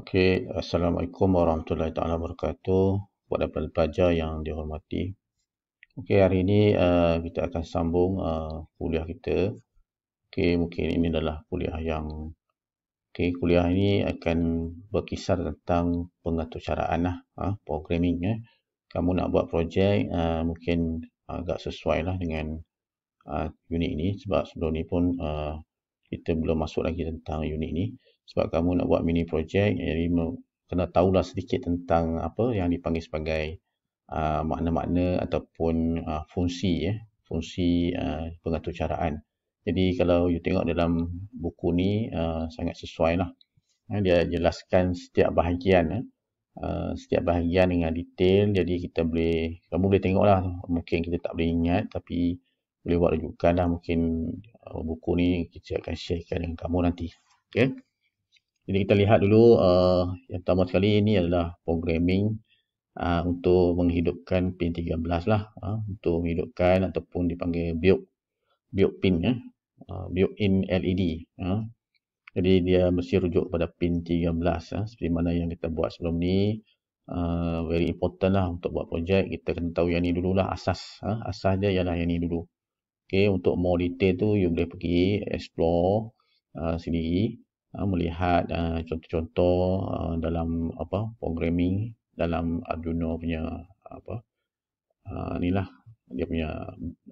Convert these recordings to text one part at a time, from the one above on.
Okey, Assalamualaikum warahmatullahi taala wabarakatuh kepada pelajar yang dihormati. Okey, hari ini uh, kita akan sambung uh, kuliah kita. Okey, mungkin ini adalah kuliah yang Okey, kuliah ini akan berkisar tentang pengaturcaraan lah, uh, programming eh. Kamu nak buat projek uh, mungkin agak sesuai lah dengan uh, unit ini sebab sebelum ni pun uh, kita belum masuk lagi tentang unit ini sebab kamu nak buat mini project jadi kena tahulah sedikit tentang apa yang dipanggil sebagai uh, makna-makna ataupun uh, fungsi ya eh, fungsi uh, pengaturcaraan jadi kalau you tengok dalam buku ni uh, sangat sesuai lah eh, dia jelaskan setiap bahagian eh, uh, setiap bahagian dengan detail jadi kita boleh kamu boleh tengok lah mungkin kita tak boleh ingat tapi boleh buat rujukan lah mungkin uh, buku ni kita akan sharekan dengan kamu nanti okay? Jadi kita lihat dulu uh, yang pertama sekali ini adalah programming uh, untuk menghidupkan pin 13 lah uh, untuk menghidupkan ataupun dipanggil build build pin ya. Eh. Uh, build in LED Uh. Ah. Jadi dia mesti rujuk pada pin 13 uh, seperti mana yang kita buat sebelum ni uh, very important lah untuk buat projek kita kena tahu yang ni dululah asas uh, asas dia ialah yang ni dulu. Okay, untuk more detail tu you boleh pergi explore uh, sendiri. Ah, melihat ah, contoh-contoh uh, uh, dalam apa programming dalam Arduino punya apa uh, inilah dia punya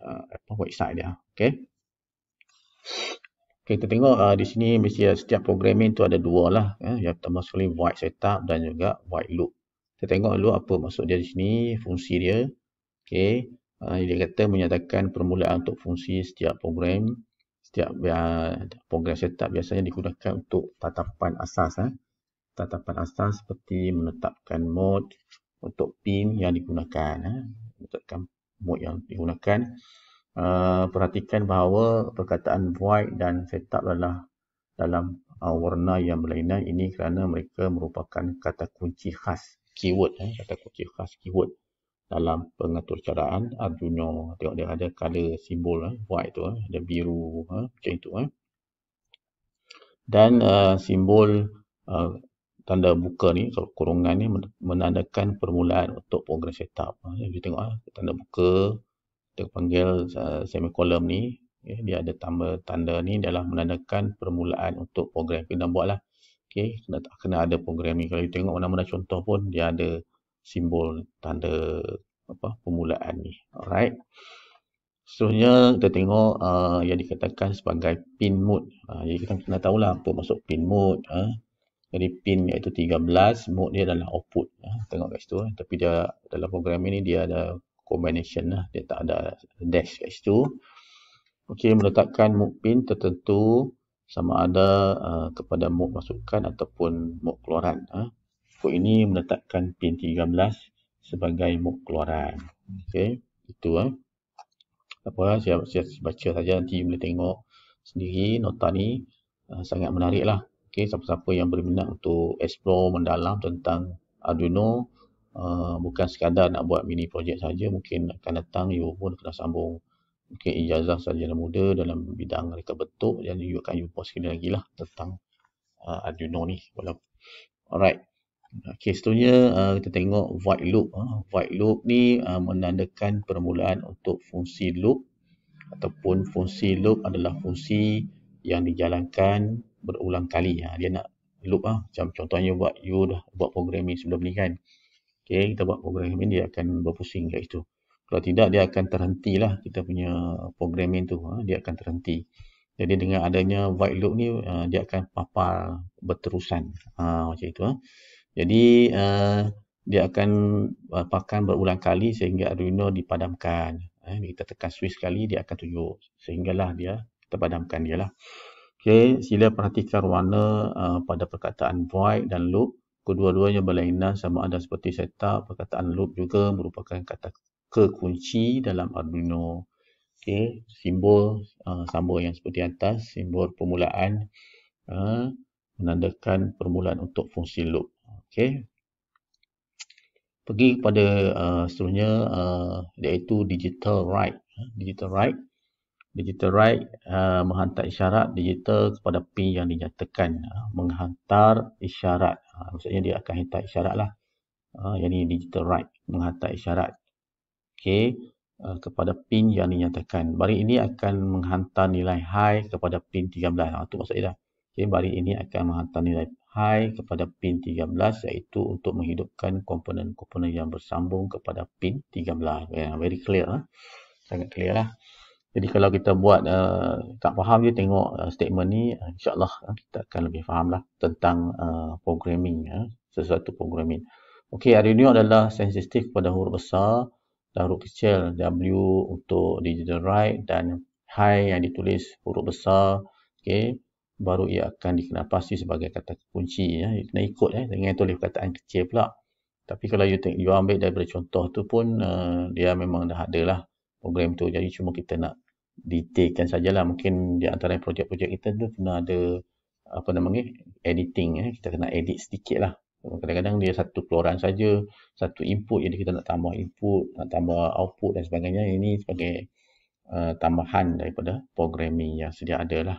uh, apa website dia okey okay, kita tengok uh, di sini mesti setiap programming tu ada dua lah eh, yang pertama sekali void setup dan juga void loop kita tengok dulu apa maksud dia di sini fungsi dia okay? uh, dia kata menyatakan permulaan untuk fungsi setiap program setiap uh, program setup biasanya digunakan untuk tatapan asas eh. tatapan asas seperti menetapkan mode untuk pin yang digunakan eh. menetapkan mode yang digunakan uh, perhatikan bahawa perkataan void dan setup adalah dalam uh, warna yang berlainan ini kerana mereka merupakan kata kunci khas keyword eh. kata kunci khas keyword dalam pengaturcaraan Arduino tengok dia ada color simbol eh, white tu eh, ada biru eh, macam itu eh. dan uh, simbol uh, tanda buka ni kurungan ni menandakan permulaan untuk program setup eh. jadi tengok eh, tanda buka kita panggil uh, eh, semicolon ni eh, dia ada tambah tanda ni adalah menandakan permulaan untuk program kita buatlah okay. kena, kena ada program ni kalau kita tengok mana-mana contoh pun dia ada simbol tanda apa permulaan ni alright seterusnya kita tengok uh, yang dikatakan sebagai pin mode uh, jadi kita kena tahulah apa masuk pin mode uh. jadi pin iaitu 13 mode dia adalah output uh. tengok kat situ uh. tapi dia dalam program ini dia ada combination lah uh. dia tak ada dash kat situ ok meletakkan mode pin tertentu sama ada uh, kepada mode masukan ataupun mode keluaran uh pokok ini menetapkan pin 13 sebagai mok keluaran. Okey, itu eh. Apa saya saya baca saja nanti boleh tengok sendiri nota ni uh, sangat menariklah. Okey, siapa-siapa yang berminat untuk explore mendalam tentang Arduino uh, bukan sekadar nak buat mini projek saja, mungkin akan datang you pun kena sambung mungkin ijazah sarjana muda dalam bidang reka betul dan you akan you post kena lagi lah tentang uh, Arduino ni. Walaupun Alright. Okey, seterusnya uh, kita tengok void loop. Uh. Ah, void loop ni uh, menandakan permulaan untuk fungsi loop ataupun fungsi loop adalah fungsi yang dijalankan berulang kali. Uh. Dia nak loop. Uh. Macam contohnya buat you dah buat programming sebelum ni kan. Okey, kita buat programming dia akan berpusing kat situ. Kalau tidak dia akan terhenti lah kita punya programming tu. Uh. Dia akan terhenti. Jadi dengan adanya void loop ni uh, dia akan papar berterusan. Uh, macam itu. Uh. Jadi uh, dia akan eh, pakan berulang kali sehingga Arduino dipadamkan. Eh, kita tekan switch sekali dia akan tunjuk. Sehinggalah dia kita padamkan dia lah. Okay, sila perhatikan warna uh, pada perkataan void dan loop. Kedua-duanya berlainan sama ada seperti setup. Perkataan loop juga merupakan kata kekunci dalam Arduino. Okay, simbol uh, sama yang seperti atas. Simbol permulaan uh, menandakan permulaan untuk fungsi loop. Okay. Pergi kepada uh, seterusnya uh, iaitu digital right. Digital right. Digital right uh, menghantar isyarat digital kepada pin yang dinyatakan. Uh, menghantar isyarat. Uh, maksudnya dia akan hantar isyarat lah. Uh, yang ini digital right. Menghantar isyarat. Okay. Uh, kepada pin yang dinyatakan. Baris ini akan menghantar nilai high kepada pin 13. Itu uh, maksudnya dah. Okay. Baris ini akan menghantar nilai high kepada pin 13 iaitu untuk menghidupkan komponen-komponen yang bersambung kepada pin 13. Yeah, very clear. Huh? Ha? Sangat clear lah. Jadi kalau kita buat uh, tak faham je tengok uh, statement ni uh, insyaAllah uh, kita akan lebih faham lah tentang uh, programming. Uh, sesuatu programming. Okey, Arduino adalah sensitif kepada huruf besar dan huruf kecil. W untuk digital write dan high yang ditulis huruf besar. Okay baru ia akan dikenal pasti sebagai kata kunci ya kena ikut eh dengan itu lebih perkataan kecil pula tapi kalau you, take, you ambil daripada contoh tu pun uh, dia memang dah ada lah program tu jadi cuma kita nak detailkan sajalah mungkin di antara projek-projek kita tu kena ada apa nama ni editing eh kita kena edit sedikit lah kadang-kadang dia satu keluaran saja satu input jadi kita nak tambah input nak tambah output dan sebagainya ini sebagai uh, tambahan daripada programming yang sedia ada lah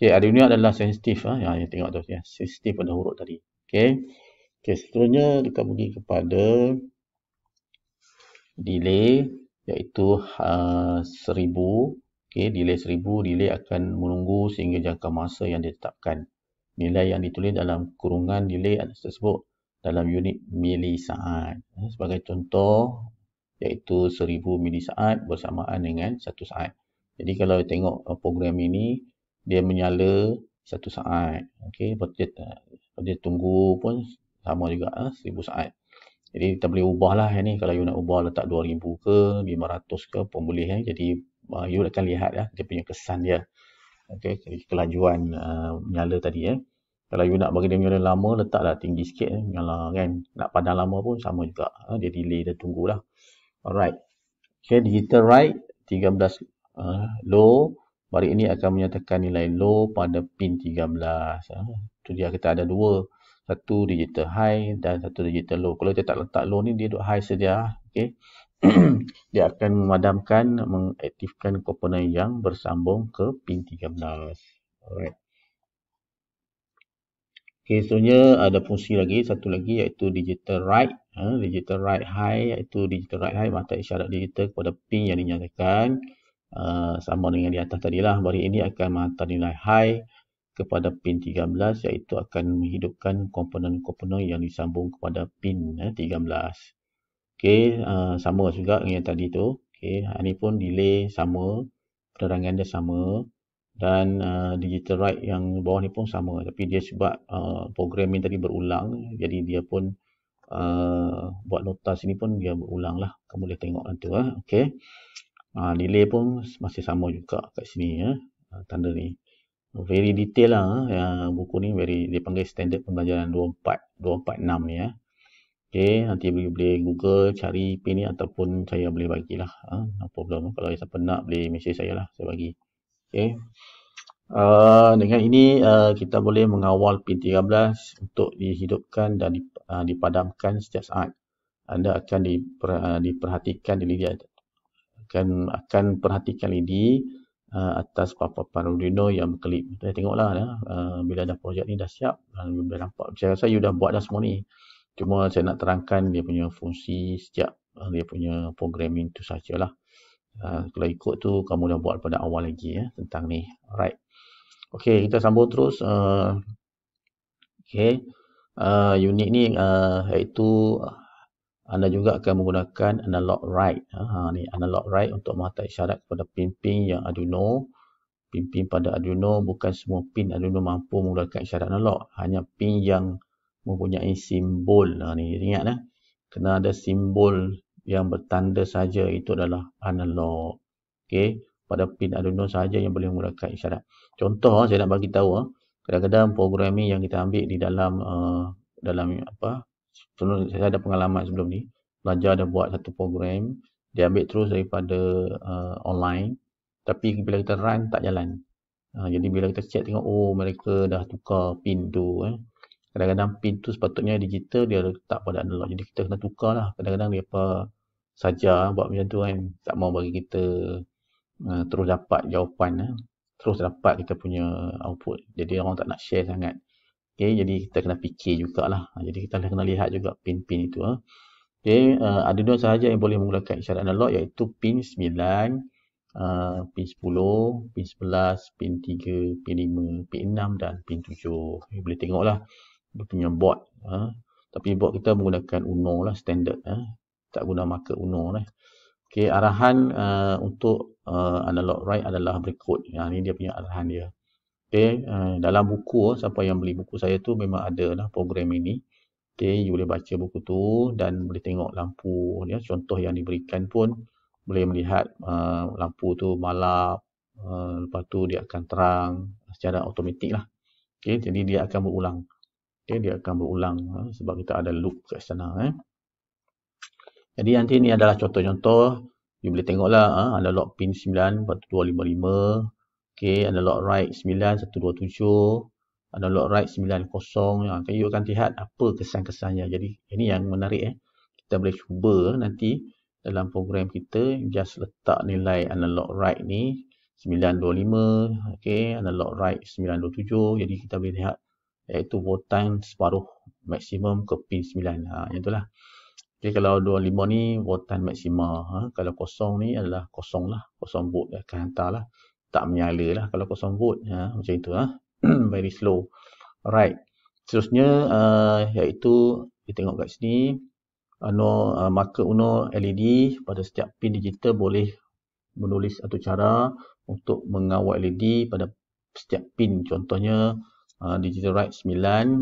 Okey, aronia adalah sensitif ah. Ha? Ya, tengok tu ya. Sensitif pada huruf tadi. Okey. Okey, seterusnya kita pergi kepada delay iaitu uh, seribu. Okey, delay seribu. Delay akan menunggu sehingga jangka masa yang ditetapkan. Nilai yang ditulis dalam kurungan delay adalah tersebut dalam unit milisaat. Ah, sebagai contoh, iaitu seribu milisaat bersamaan dengan satu saat. Jadi kalau tengok ah, program ini, dia menyala satu saat okey lepas dia, dia tunggu pun sama juga eh, seribu saat jadi kita boleh ubah lah ni kalau you nak ubah letak 2000 ke 500 ke pun boleh eh. jadi uh, you akan lihat lah dia punya kesan dia okey jadi kelajuan uh, ah, menyala tadi eh kalau you nak bagi dia menyala lama letaklah tinggi sikit eh, nyala kan nak padam lama pun sama juga eh. dia delay dia tunggulah alright okey digital right 13 uh, ah, low Baris ini akan menyatakan nilai low pada pin 13. Itu ha, dia kita ada dua. Satu digital high dan satu digital low. Kalau kita tak letak low ni, dia duduk high saja. Okay. dia akan memadamkan, mengaktifkan komponen yang bersambung ke pin 13. Alright. Okay, seterusnya ada fungsi lagi. Satu lagi iaitu digital right. Ha, digital right high iaitu digital right high mata isyarat digital kepada pin yang dinyatakan. Okay. Uh, sama dengan di atas tadi lah, Baris ini akan menghantar nilai high kepada pin 13 iaitu akan menghidupkan komponen-komponen yang disambung kepada pin eh, 13 ok, uh, sama juga dengan yang tadi tu okay, ini ah, pun delay sama penerangan dia sama dan uh, digital write yang bawah ni pun sama tapi dia sebab uh, programming tadi berulang jadi dia pun uh, buat nota sini pun dia berulang lah kamu boleh tengok nanti lah ok Ha, delay pun masih sama juga kat sini ya. Ha, tanda ni. Very detail lah ha, yang buku ni very dia panggil standard pembelajaran 24 246 ni ya. okay nanti boleh boleh Google cari pin ni ataupun saya boleh bagilah. Ha, no problem. Kalau siapa nak boleh mesej saya lah, saya bagi. okay Uh, dengan ini uh, kita boleh mengawal pin 13 untuk dihidupkan dan dipadamkan setiap saat. Anda akan diperhatikan dilihat akan akan perhatikan ini uh, atas paparan Arduino yang berkelip. Kita tengoklah ya uh, bila ada projek ni dah siap dan uh, boleh nampak. Saya rasa you dah buat dah semua ni. Cuma saya nak terangkan dia punya fungsi setiap uh, dia punya programming tu sajalah. Uh, kalau ikut tu kamu dah buat pada awal lagi ya tentang ni. Alright. Okey, kita sambung terus uh, Okay, uh, unit ni uh, iaitu uh, anda juga akan menggunakan analog write ha ni analog write untuk menghantar isyarat kepada pin-pin yang Arduino pin-pin pada Arduino bukan semua pin Arduino mampu menggunakan isyarat analog hanya pin yang mempunyai simbol ha ni ingat eh kena ada simbol yang bertanda saja itu adalah analog okey pada pin Arduino saja yang boleh menggunakan isyarat contoh ha, saya nak bagi tahu ha, kadang-kadang programming yang kita ambil di dalam uh, dalam apa Terus saya ada pengalaman sebelum ni, pelajar ada buat satu program, dia ambil terus daripada uh, online, tapi bila kita run tak jalan. Uh, jadi bila kita check tengok oh mereka dah tukar pin tu eh. Kadang-kadang pin tu sepatutnya digital dia letak pada analog. Jadi kita kena lah. Kadang-kadang dia apa saja buat macam tu kan. Tak mau bagi kita uh, terus dapat jawapan eh. Terus dapat kita punya output. Jadi orang tak nak share sangat. Okay, jadi kita kena fikir jugalah. Ha, jadi kita kena lihat juga pin-pin itu. Ha. Okay, uh, eh, ada dua sahaja yang boleh menggunakan isyarat analog iaitu pin 9, uh, eh, pin 10, pin 11, pin 3, pin 5, pin 6 dan pin 7. Okay, boleh tengoklah dia punya board. Uh. Tapi board kita menggunakan UNO lah standard. Uh. Tak guna marker UNO lah. Eh. Okay, arahan uh, untuk uh, analog write adalah berikut. Yang ini dia punya arahan dia okay, uh, dalam buku uh, siapa yang beli buku saya tu memang ada lah program ini okay, you boleh baca buku tu dan boleh tengok lampu ya. contoh yang diberikan pun boleh melihat uh, lampu tu malap uh, lepas tu dia akan terang secara automatik lah okay, jadi dia akan berulang okay, dia akan berulang uh, sebab kita ada loop kat sana eh. jadi nanti ni adalah contoh-contoh you boleh tengok lah uh, ada lock pin 9 lepas tu 255 Okey, ada lot right 9, 127. Ada lot right 90. Ya, ha, kan you akan lihat apa kesan-kesannya. Jadi, ini yang menarik. Eh. Kita boleh cuba nanti dalam program kita. Just letak nilai analog right ni. 925. okey, analog right 927. Jadi, kita boleh lihat iaitu voltan separuh maksimum ke pin 9. Ha, yang itulah. Okay, kalau 25 ni voltan maksimal. Ha, kalau kosong ni adalah kosong lah. Kosong boot akan hantar lah tak menyala lah kalau kosong boot ya, ha, macam itu lah very slow right seterusnya uh, iaitu kita tengok kat sini uh, no, uh, marker UNO LED pada setiap pin digital boleh menulis atau cara untuk mengawal LED pada setiap pin contohnya uh, digital right 9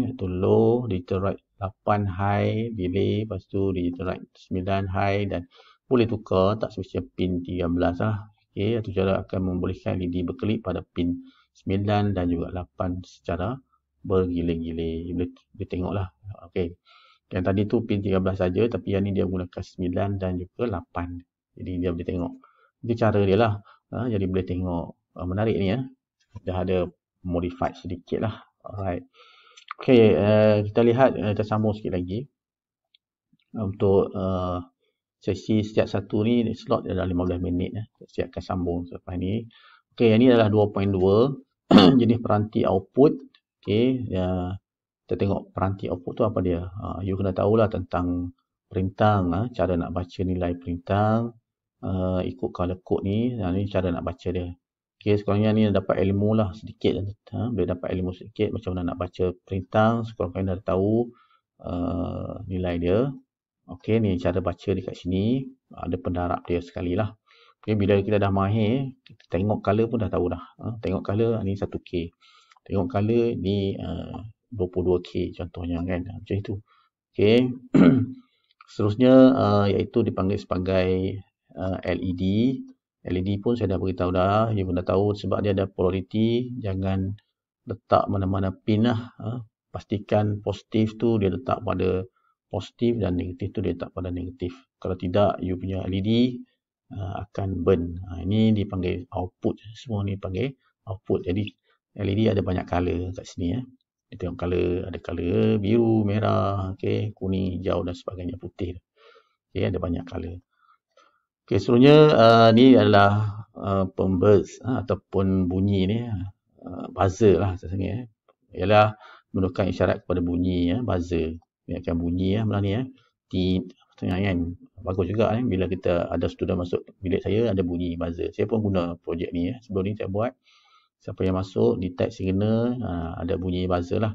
iaitu low digital right 8 high delay lepas tu digital right 9 high dan boleh tukar tak semestinya pin 13 lah A atau cara akan membolehkan LED berkelip pada pin 9 dan juga 8 secara bergilir-gilir. Boleh, boleh tengoklah. Okey. Yang tadi tu pin 13 saja tapi yang ni dia gunakan 9 dan juga 8. Jadi dia boleh tengok. Itu cara dia lah. Ha, jadi boleh tengok. Ha, menarik ni ya. Dah ada modified sedikit lah. Alright. Okey, uh, kita lihat, uh, eh, kita sambung sikit lagi. Untuk uh, sesi setiap satu ni slot dia dalam 15 minit eh. Saya akan sambung selepas ni. Okey, ini adalah 2.2 jenis peranti output. Okey, ya kita tengok peranti output tu apa dia. Ha, you kena tahulah tentang perintang ah, cara nak baca nilai perintang uh, ikut color code ni dan ha, ni cara nak baca dia. Okey, sekarang ni ni dapat ilmu lah sedikit. Eh. Ha, boleh dapat ilmu sedikit macam mana nak baca perintang, Sekarang kurangnya dah tahu uh, nilai dia. Okey ni cara baca dekat sini ada pendarap dia sekali lah. Okey bila kita dah mahir kita tengok color pun dah tahu dah. Ha, tengok color ni 1K. Tengok color ni eh, uh, 22K contohnya kan. Ha, macam itu. Okey. Seterusnya uh, iaitu dipanggil sebagai uh, eh, LED. LED pun saya dah beritahu dah. Dia pun dah tahu sebab dia ada polariti. Jangan letak mana-mana pin lah. Ha. Pastikan positif tu dia letak pada positif dan negatif tu dia tak pada negatif. Kalau tidak, you punya LED uh, akan burn. Ha, ini dipanggil output. Semua ni panggil output. Jadi LED ada banyak colour kat sini. ya? Itu yang colour, ada colour biru, merah, okay, kuning, hijau dan sebagainya putih. Okay, ada banyak colour. Okay, seluruhnya uh, ni adalah uh, pemburst uh, ataupun bunyi ni. Uh, uh buzzer lah sesungguhnya. Eh. Ialah menunjukkan isyarat kepada bunyi ya, buzzer akan bunyi ya malam ni ya. Di tengah kan. Bagus juga ya. bila kita ada student masuk bilik saya ada bunyi buzzer. Saya pun guna projek ni ya. Sebelum ni saya buat siapa yang masuk detect signal ha, ada bunyi buzzer lah.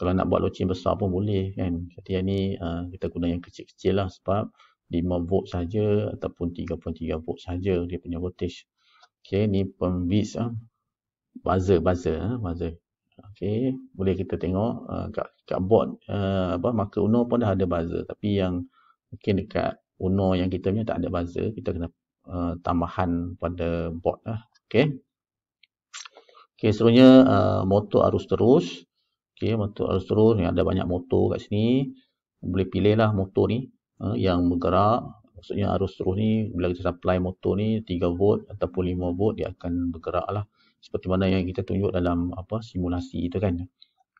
Kalau nak buat loceng besar pun boleh kan. Jadi yang ni ha, kita guna yang kecil-kecil lah sebab 5 volt saja ataupun 3.3 volt saja dia punya voltage. Okey ni pembis ah. Ha. Buzzer, buzzer, buzzer. Okey, boleh kita tengok uh, kat kat board uh, apa marker Uno pun dah ada buzzer tapi yang mungkin dekat Uno yang kita punya tak ada buzzer, kita kena uh, tambahan pada board lah. Okey. Okey, seterusnya uh, motor arus terus. Okey, motor arus terus ni ada banyak motor kat sini. Boleh pilih lah motor ni uh, yang bergerak. Maksudnya arus terus ni bila kita supply motor ni 3 volt ataupun 5 volt dia akan bergerak lah seperti mana yang kita tunjuk dalam apa simulasi itu kan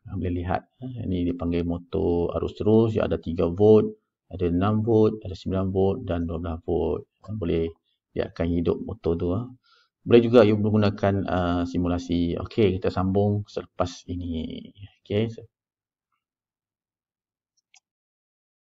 ha, boleh lihat ha, ini dipanggil motor arus terus ya ada 3 volt ada 6 volt ada 9 volt dan 12 volt ha, boleh biarkan hidup motor tu ha. boleh juga you menggunakan uh, simulasi okey kita sambung selepas ini okey